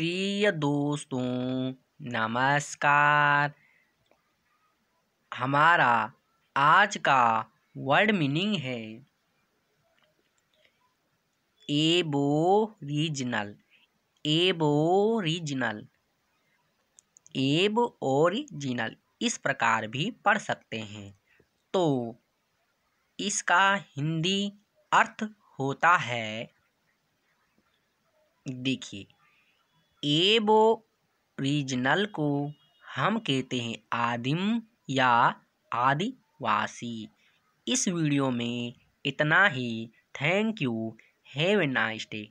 प्रिय दोस्तों नमस्कार हमारा आज का वर्ड मीनिंग है एबो रीजनल एबो रीजनल एब ओरिजिनल इस प्रकार भी पढ़ सकते हैं तो इसका हिंदी अर्थ होता है देखिए एबो रीजनल को हम कहते हैं आदिम या आदिवासी इस वीडियो में इतना ही thank you have a nice day